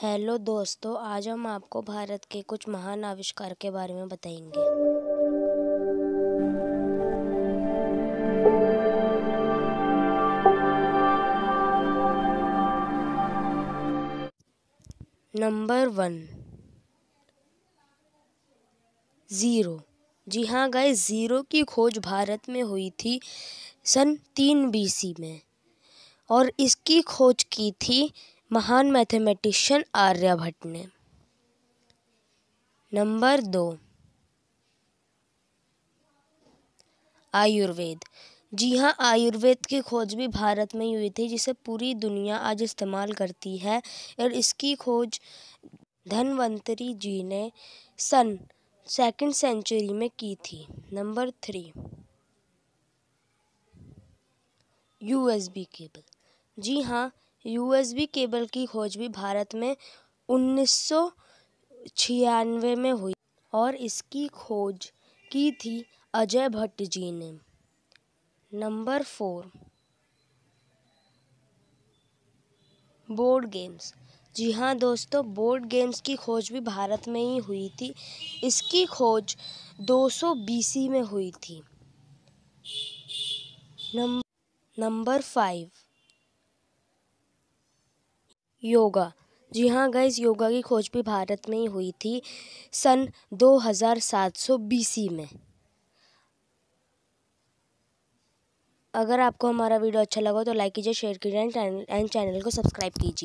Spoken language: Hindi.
हेलो दोस्तों आज हम आपको भारत के कुछ महान आविष्कार के बारे में बताएंगे नंबर वन ज़ीरो जी हाँ गाय ज़ीरो की खोज भारत में हुई थी सन तीन बीसी में और इसकी खोज की थी महान मैथमेटिशियन आर्यभट्ट ने नंबर दो आयुर्वेद जी हाँ आयुर्वेद की खोज भी भारत में ही हुई थी जिसे पूरी दुनिया आज इस्तेमाल करती है और इसकी खोज धनवंतरी जी ने सन सेकंड सेंचुरी में की थी नंबर थ्री यूएसबी केबल जी हाँ यूएसबी केबल की खोज भी भारत में उन्नीस सौ छियानवे में हुई और इसकी खोज की थी अजय भट्ट जी ने नंबर फोर बोर्ड गेम्स जी हाँ दोस्तों बोर्ड गेम्स की खोज भी भारत में ही हुई थी इसकी खोज 200 बीसी में हुई थी नंबर फाइव योगा जी हाँ गाइस योगा की खोज भी भारत में ही हुई थी सन 2700 बीसी में अगर आपको हमारा वीडियो अच्छा लगा तो लाइक कीजिए शेयर कीजिए एंड चैनल को सब्सक्राइब कीजिए